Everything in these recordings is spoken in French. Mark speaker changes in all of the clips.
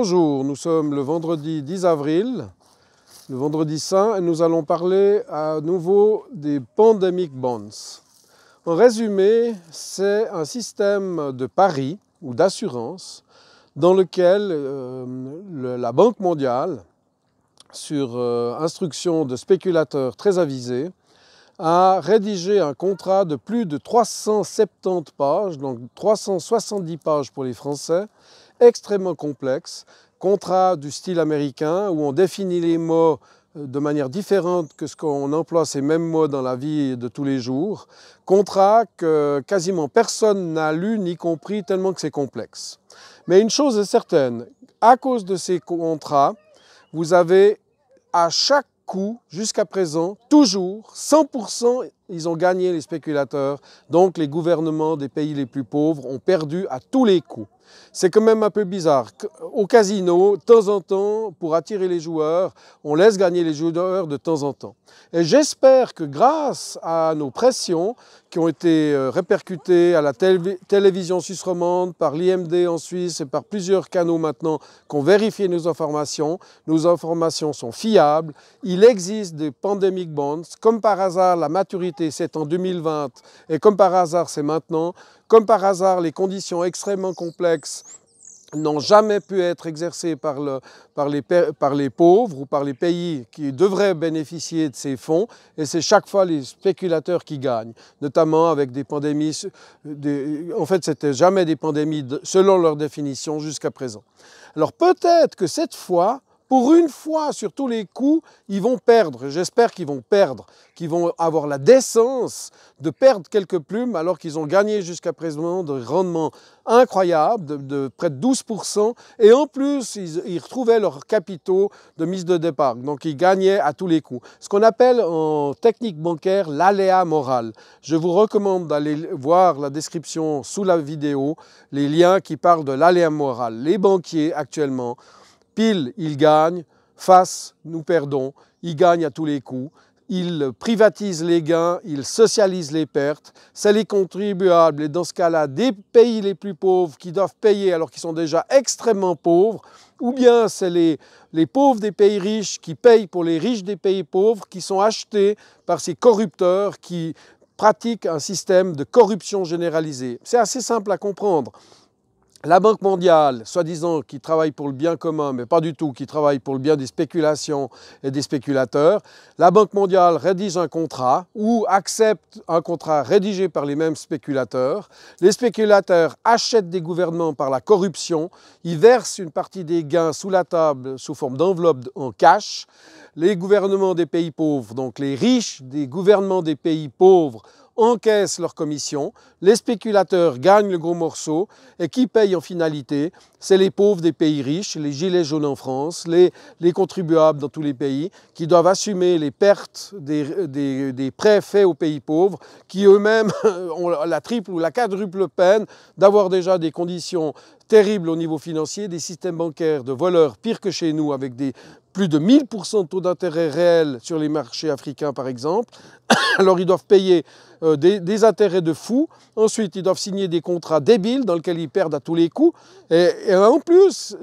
Speaker 1: Bonjour, nous sommes le vendredi 10 avril, le vendredi saint, et nous allons parler à nouveau des pandemic bonds. En résumé, c'est un système de pari ou d'assurance dans lequel euh, la Banque mondiale, sur euh, instruction de spéculateurs très avisés, a rédigé un contrat de plus de 370 pages, donc 370 pages pour les Français, extrêmement complexe, contrat du style américain où on définit les mots euh, de manière différente que ce qu'on emploie ces mêmes mots dans la vie de tous les jours, contrat que quasiment personne n'a lu ni compris tellement que c'est complexe. Mais une chose est certaine, à cause de ces contrats, vous avez à chaque coup, jusqu'à présent, toujours 100% ils ont gagné les spéculateurs, donc les gouvernements des pays les plus pauvres ont perdu à tous les coups. C'est quand même un peu bizarre. Au casino, de temps en temps, pour attirer les joueurs, on laisse gagner les joueurs de temps en temps. Et j'espère que grâce à nos pressions qui ont été euh, répercutées à la télévision suisse romande, par l'IMD en Suisse et par plusieurs canaux maintenant qu'on vérifié nos informations, nos informations sont fiables. Il existe des pandemic bonds. Comme par hasard, la maturité c'est en 2020. Et comme par hasard, c'est maintenant. Comme par hasard, les conditions extrêmement complexes n'ont jamais pu être exercées par, les, pauvres ou par les pays qui devraient bénéficier de ces fonds. Et c'est chaque fois les spéculateurs qui gagnent, notamment avec des pandémies. en fait, c'était jamais des pandémies selon leur définition jusqu'à présent. Alors peut-être que cette fois, pour une fois sur tous les coups, ils vont perdre. J'espère qu'ils vont perdre, qu'ils vont avoir la décence de perdre quelques plumes alors qu'ils ont gagné jusqu'à présent de rendements incroyables, de, près de 12%. Et en plus, ils, retrouvaient leurs capitaux de mise de départ. Donc, ils gagnaient à tous les coups. Ce qu'on appelle en technique bancaire l'aléa moral. Je vous recommande d'aller voir la description sous la vidéo, les liens qui parlent de l'aléa moral. Les banquiers actuellement pile, il gagne, face, nous perdons, il gagne à tous les coups, il privatise les gains, il socialise les pertes, c'est les contribuables et dans ce cas-là des pays les plus pauvres qui doivent payer alors qu'ils sont déjà extrêmement pauvres, ou bien c'est les, les, pauvres des pays riches qui payent pour les riches des pays pauvres qui sont achetés par ces corrupteurs qui pratiquent un système de corruption généralisée. C'est assez simple à comprendre la Banque mondiale, soi-disant qui travaille pour le bien commun, mais pas du tout, qui travaille pour le bien des spéculations et des spéculateurs, la Banque mondiale rédige un contrat ou accepte un contrat rédigé par les mêmes spéculateurs. Les spéculateurs achètent des gouvernements par la corruption, ils versent une partie des gains sous la table sous forme d'enveloppe en cash les gouvernements des pays pauvres, donc les riches des gouvernements des pays pauvres, encaissent leurs commissions, les spéculateurs gagnent le gros morceau, et qui paye en finalité C'est les pauvres des pays riches, les gilets jaunes en France, les, contribuables dans tous les pays, qui doivent assumer les pertes des prêts faits aux pays pauvres, qui eux-mêmes ont la triple ou la quadruple peine d'avoir déjà des conditions terrible au niveau financier, des systèmes bancaires de voleurs pires que chez nous, avec des plus de 1000% de taux d'intérêt réels sur les marchés africains par exemple. Alors ils doivent payer euh, des, intérêts de fous. Ensuite, ils doivent signer des contrats débiles dans lesquels ils perdent à tous les coups. Et, en plus,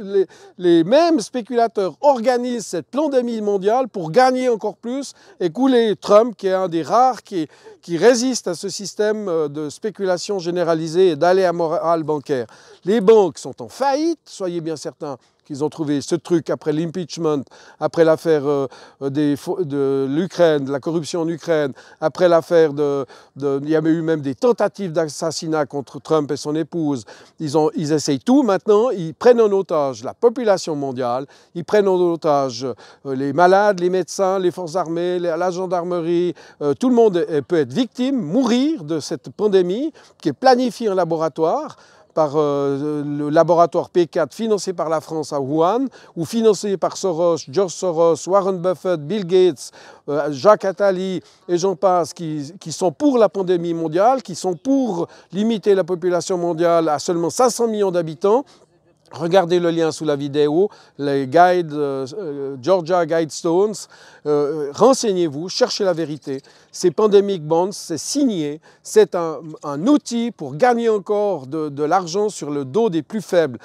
Speaker 1: les, mêmes spéculateurs organisent cette pandémie mondiale pour gagner encore plus et couler Trump, qui est un des rares qui, qui résiste à ce système euh, de spéculation généralisée et à morale bancaire. Les banques sont en faillite, soyez bien certains qu'ils ont trouvé, ce truc après l'impeachment, après l'affaire euh, euh, de l'Ukraine, de la corruption en Ukraine, après l'affaire de, Il y avait eu même des tentatives d'assassinat contre Trump et son épouse. Ils, ont, ils essayent tout maintenant, ils prennent en otage la population mondiale, ils prennent en otage euh, les malades, les médecins, les forces armées, la gendarmerie, tout le monde peut être victime, mourir de cette pandémie qui est planifiée en laboratoire par euh, le laboratoire P4 financé par la France à Wuhan, ou financé par Soros, George Soros, Warren Buffett, Bill Gates, euh, Jacques Attali et j'en passe, qui, sont pour la pandémie mondiale, qui sont pour limiter la population mondiale à seulement 500 millions d'habitants. Regardez le lien sous la vidéo, les guides, euh, Georgia Guidestones. Renseignez-vous, cherchez la vérité. Ces pandemic bonds, c'est signé, c'est un, outil pour gagner encore de, l'argent sur le dos des plus faibles.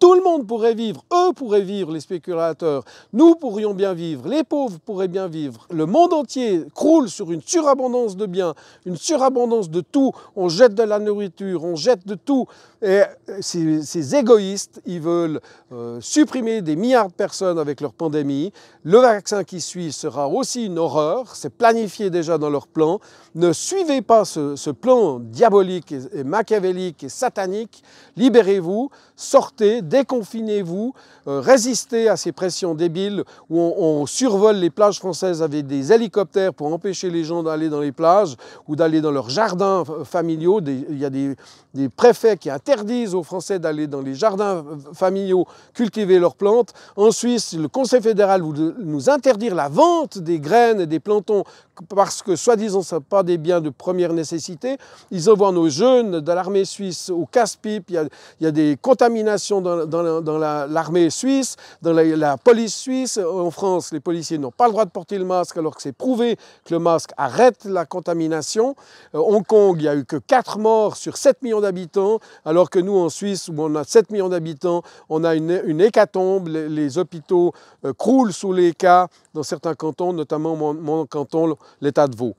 Speaker 1: Tout le monde pourrait vivre, eux pourraient vivre, les spéculateurs, nous pourrions bien vivre, les pauvres pourraient bien vivre. Le monde entier croule sur une surabondance de biens, une surabondance de tout. On jette de la nourriture, on jette de tout. Et euh, ces, égoïstes, ils veulent euh, supprimer des milliards de personnes avec leur pandémie. Le vaccin qui suit sera aussi une horreur. C'est planifié déjà dans le leur plan. Ne suivez pas ce, plan diabolique et, machiavélique et satanique. Libérez-vous, sortez, déconfinez-vous, euh, résistez à ces pressions débiles où on, survole les plages françaises avec des hélicoptères pour empêcher les gens d'aller dans les plages ou d'aller dans leurs jardins familiaux. il y a des, préfets qui interdisent aux Français d'aller dans les jardins familiaux cultiver leurs plantes. En Suisse, le Conseil fédéral nous interdire la vente des graines et des plantons parce que soi-disant ce n'est pas des biens de première nécessité. Ils envoient nos jeunes de l'armée suisse au casse-pipe. Il, y a des contaminations dans, l'armée suisse, dans la, police suisse. En France, les policiers n'ont pas le droit de porter le masque alors que c'est prouvé que le masque arrête la contamination. Euh, Hong Kong, il n'y a eu que 4 morts sur 7 millions d'habitants, alors que nous en Suisse, où on a 7 millions d'habitants, on a une, une hécatombe. Les, hôpitaux euh, croulent sous les cas dans certains cantons, notamment mon canton l'état de veau.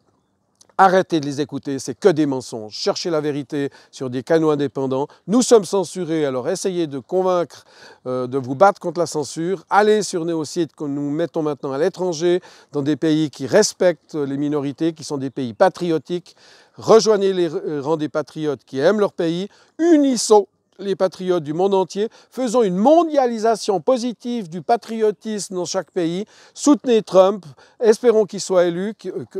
Speaker 1: Arrêtez de les écouter, c'est que des mensonges. Cherchez la vérité sur des canaux indépendants. Nous sommes censurés, alors essayez de convaincre, euh, de vous battre contre la censure. Allez sur nos sites que nous mettons maintenant à l'étranger, dans des pays qui respectent les minorités, qui sont des pays patriotiques. Rejoignez les euh, rangs des patriotes qui aiment leur pays. Unissons les patriotes du monde entier, faisons une mondialisation positive du patriotisme dans chaque pays, soutenez Trump, espérons qu'il soit élu,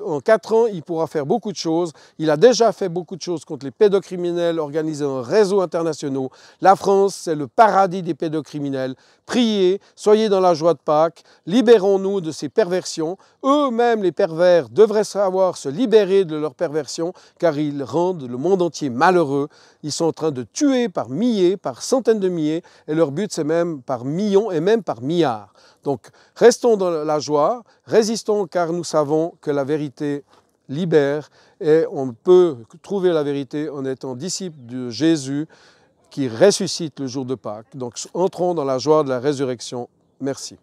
Speaker 1: en quatre ans, il pourra faire beaucoup de choses. Il a déjà fait beaucoup de choses contre les pédocriminels organisés en réseaux internationaux. La France, c'est le paradis des pédocriminels. Priez, soyez dans la joie de Pâques, libérons-nous de ces perversions. Eux-mêmes, les pervers, devraient savoir se libérer de leurs perversions, car ils rendent le monde entier malheureux. Ils sont en train de tuer par milliers par centaines de milliers, et leur but c'est même par millions et même par milliards. Donc restons dans la joie, résistons car nous savons que la vérité libère et on peut trouver la vérité en étant disciple de Jésus qui ressuscite le jour de Pâques. Donc entrons dans la joie de la résurrection. Merci.